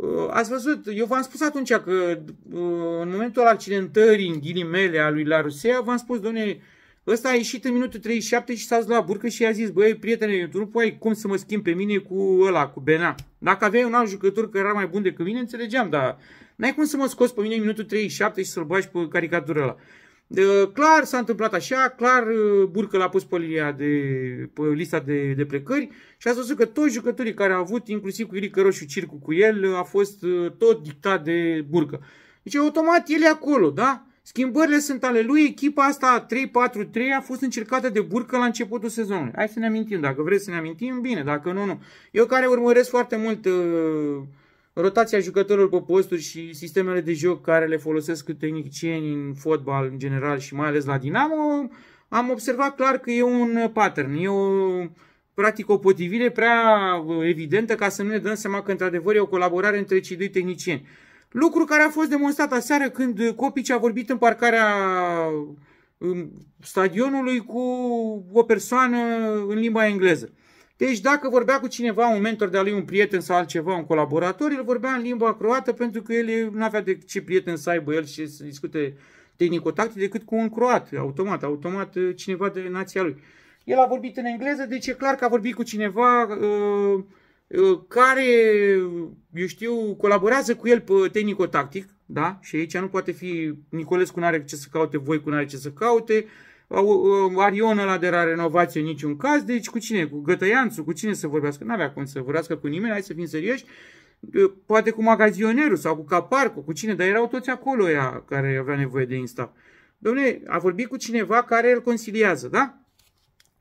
Uh, ați văzut, eu v-am spus atunci că uh, în momentul accidentării în ghilimele a lui Larusea, v-am spus, domnule, ăsta a ieșit în minutul 37 și s-a la burcă și i-a zis, băi, prietene, tu nu poți cum să mă schimb pe mine cu ăla, cu Bena. Dacă aveai un alt jucător care era mai bun decât mine, înțelegeam, dar n-ai cum să mă scoți pe mine în minutul 37 și să-l bagi pe caricatura ăla. Clar s-a întâmplat așa, clar uh, Burcă l-a pus pe, linia de, pe lista de, de plecări și a spus că toți jucătorii care au avut, inclusiv cu Irică Roșu Circu cu el, uh, a fost uh, tot dictat de Burcă. Deci automat el e acolo, da? Schimbările sunt ale lui, echipa asta 3-4-3 a fost încercată de Burcă la începutul sezonului. Hai să ne amintim, dacă vreți să ne amintim, bine, dacă nu, nu. Eu care urmăresc foarte mult uh, rotația jucătorilor pe posturi și sistemele de joc care le folosesc tehnicieni în fotbal în general și mai ales la Dinamo, am observat clar că e un pattern, e o, practic o potrivire prea uh, evidentă ca să nu ne dăm seama că într-adevăr e o colaborare între cei doi tehnicieni. Lucru care a fost demonstrat aseară când Copici a vorbit în parcarea um, stadionului cu o persoană în limba engleză. Deci dacă vorbea cu cineva, un mentor de-a lui, un prieten sau altceva, un colaborator, el vorbea în limba croată pentru că el nu avea de ce prieten să aibă el și să discute tehnicotacte decât cu un croat, automat, automat uh, cineva de nația lui. El a vorbit în engleză, deci e clar că a vorbit cu cineva uh, uh, care, eu știu, colaborează cu el pe tehnicotactic, da? Și aici nu poate fi, Nicolescu nu are ce să caute, voi cu nu are ce să caute, uh, Uh, Arion ăla de la renovație în niciun caz, deci cu cine? Cu Gătăianțu? Cu cine să vorbească? N-avea cum să vorbească cu nimeni, hai să fim serioși. Uh, poate cu magazionerul sau cu caparcul, cu cine, dar erau toți acolo ea care avea nevoie de Insta. Domne, a vorbit cu cineva care îl conciliază, da?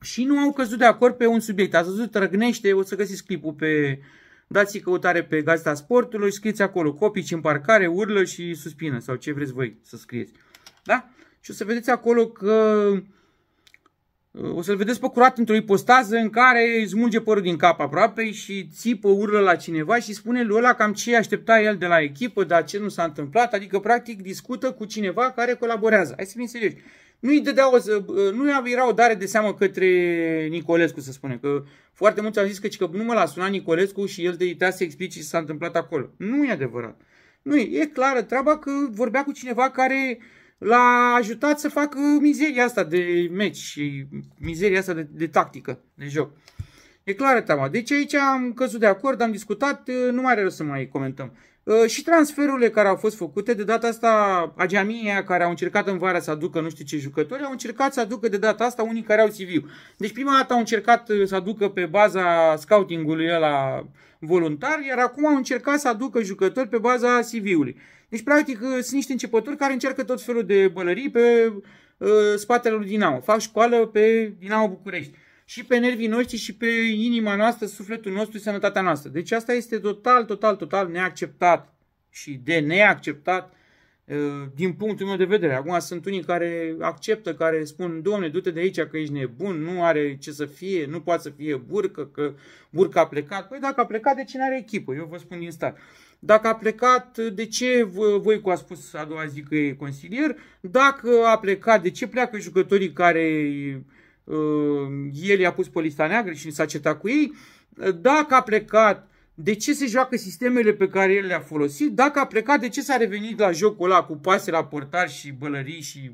Și nu au căzut de acord pe un subiect. Ați văzut, răgnește, o să găsiți clipul pe... Dați căutare pe Gazeta Sportului, scrieți acolo, copici în parcare, urlă și suspină sau ce vreți voi să scrieți. Da? și o să vedeți acolo că o să-l vedeți pe curat într-o ipostază în care îi smulge părul din cap aproape și țipă, urlă la cineva și spune lui ăla cam ce aștepta el de la echipă, dar ce nu s-a întâmplat, adică practic discută cu cineva care colaborează. Hai să fim serioși. Nu-i dădea o, nu era o dare de seamă către Nicolescu, să spune, că foarte mulți au zis că, că nu mă l-a sunat Nicolescu și el de să explice ce s-a întâmplat acolo. Nu e adevărat. Nu e, e clară treaba că vorbea cu cineva care uh, l-a ajutat să facă mizeria asta de meci și mizeria asta de, de tactică, de joc. E clară teama. Deci aici am căzut de acord, am discutat, uh, nu mai are rău să mai comentăm. Uh, și transferurile care au fost făcute, de data asta Ageamia care au încercat în vara să aducă nu știu ce jucători, au încercat să aducă de data asta unii care au CV. Deci prima dată au încercat uh, să aducă pe baza scouting-ului ăla voluntar, iar acum au încercat să aducă jucători pe baza CV-ului. Deci, practic, ă, sunt niște începători care încearcă tot felul de bălării pe uh, spatele lui Dinamo. Fac școală pe Dinamo București. Și pe nervii noștri și pe inima noastră, sufletul nostru, sănătatea noastră. Deci asta este total, total, total neacceptat și de neacceptat Ă, din punctul meu de vedere. Acum sunt unii care acceptă, care spun, domne, du-te de aici că ești nebun, nu are ce să fie, nu poate să fie burcă, că burca a plecat. Păi dacă a plecat, de ce nu are echipă? Eu vă spun din start. Dacă a plecat, de ce voi cu a spus a doua zi că e consilier? Dacă a plecat, de ce pleacă jucătorii care uh, el i-a pus pe lista neagră și s-a cetat cu ei? Dacă a plecat, de ce se joacă sistemele pe care el le-a folosit, dacă a plecat, de ce s-a revenit la jocul ăla cu pase la portar și bălării și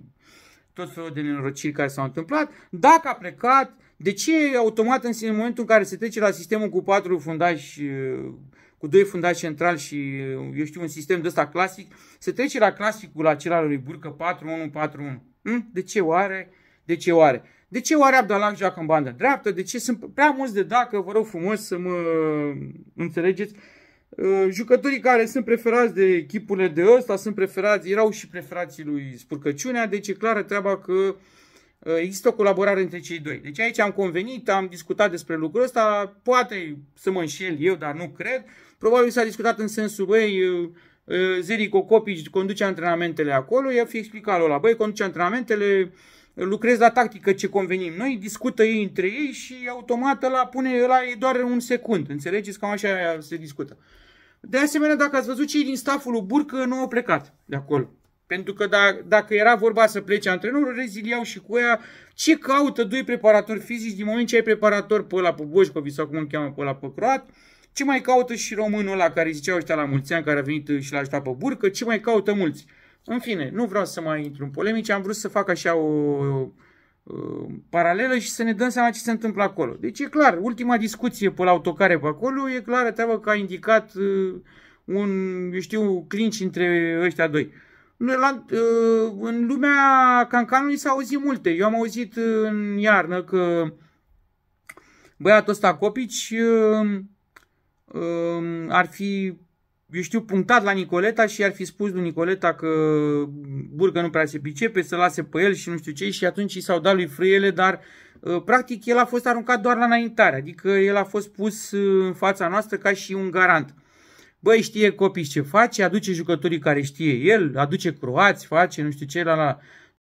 tot felul de nenorociri care s-au întâmplat, dacă a plecat, de ce automat în momentul în care se trece la sistemul cu patru fundași, uh, cu doi fundași centrali și, uh, eu știu, un sistem de ăsta clasic, se trece la clasicul acela lui Burcă 4-1-4-1? Hm? De ce oare? De ce oare? De ce oare Abdalah joacă în bandă dreaptă? De ce sunt prea mulți de dacă, vă rog frumos să mă înțelegeți, uh, jucătorii care sunt preferați de echipurile de ăsta, sunt preferați, erau și preferații lui Spurcăciunea, deci e clară treaba că uh, există o colaborare între cei doi. Deci aici am convenit, am discutat despre lucrul ăsta, poate să mă înșel eu, dar nu cred. Probabil s-a discutat în sensul, băi, uh, Zerico Copici conduce antrenamentele acolo, i-a fi explicat la băi, conduce antrenamentele, lucrez la tactică ce convenim noi, discută ei între ei și automat la pune la ei doar un secund. Înțelegeți? Cam așa se discută. De asemenea, dacă ați văzut cei din staful lui Burcă nu au plecat de acolo. Pentru că da, dacă era vorba să plece antrenorul, reziliau și cu ea ce caută doi preparatori fizici din moment ce ai preparator pe ăla pe Boșcovi sau cum îl cheamă pe ăla pe croat, ce mai caută și românul ăla care ziceau ăștia la mulți ani care a venit și l-a ajutat pe burcă, ce mai caută mulți? În fine, nu vreau să mai intru în polemici, am vrut să fac așa o, o, o paralelă și să ne dăm seama ce se întâmplă acolo. Deci e clar, ultima discuție pe la autocare pe acolo, e clară treaba că a indicat uh, un, eu știu, clinci între ăștia doi. În, uh, în lumea cancanului s-au auzit multe. Eu am auzit în iarnă că băiatul ăsta Copici uh, uh ar fi eu știu, punctat la Nicoleta și ar fi spus lui Nicoleta că Burgă nu prea se pricepe, să lase pe el și nu știu ce și atunci i s-au dat lui Frâiele, dar ă, practic el a fost aruncat doar la înaintare, adică el a fost pus ă, în fața noastră ca și un garant. Băi, știe copii ce face, aduce jucătorii care știe el, aduce croați, face nu știu ce, la, la.